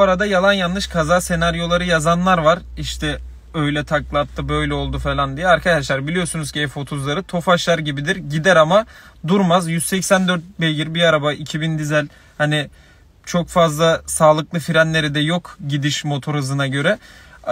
arada yalan yanlış kaza senaryoları yazanlar var. İşte öyle taklattı böyle oldu falan diye. Arkadaşlar biliyorsunuz ki F30'ları tofaşlar gibidir. Gider ama durmaz. 184 beygir bir araba 2000 dizel hani çok fazla sağlıklı frenleri de yok gidiş motor hızına göre.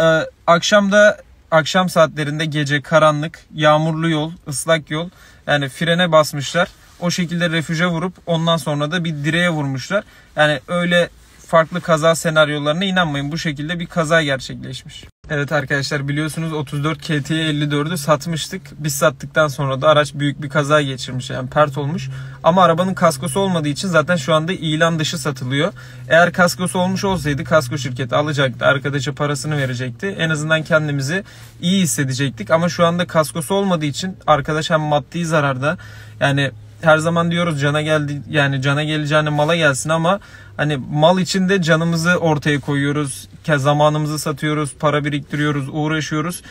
Ee, akşamda akşam saatlerinde gece karanlık, yağmurlu yol, ıslak yol. Yani frene basmışlar. O şekilde refüje vurup ondan sonra da bir direğe vurmuşlar. Yani öyle farklı kaza senaryolarına inanmayın. Bu şekilde bir kaza gerçekleşmiş. Evet arkadaşlar biliyorsunuz 34 KT'ye 54'ü satmıştık. Biz sattıktan sonra da araç büyük bir kaza geçirmiş yani pert olmuş. Ama arabanın kaskosu olmadığı için zaten şu anda ilan dışı satılıyor. Eğer kaskosu olmuş olsaydı kasko şirketi alacaktı. Arkadaşa parasını verecekti. En azından kendimizi iyi hissedecektik. Ama şu anda kaskosu olmadığı için arkadaş hem maddi zararda yani her zaman diyoruz cana geldi yani cana geleceğini mala gelsin ama hani mal içinde canımızı ortaya koyuyoruz. Zamanımızı satıyoruz, para biriktiriyoruz, uğraşıyoruz.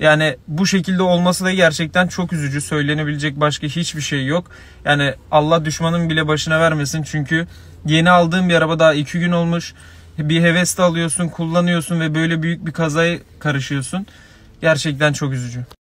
Yani bu şekilde olması da gerçekten çok üzücü. Söylenebilecek başka hiçbir şey yok. Yani Allah düşmanın bile başına vermesin. Çünkü yeni aldığım bir araba daha iki gün olmuş. Bir heves de alıyorsun, kullanıyorsun ve böyle büyük bir kazaya karışıyorsun. Gerçekten çok üzücü.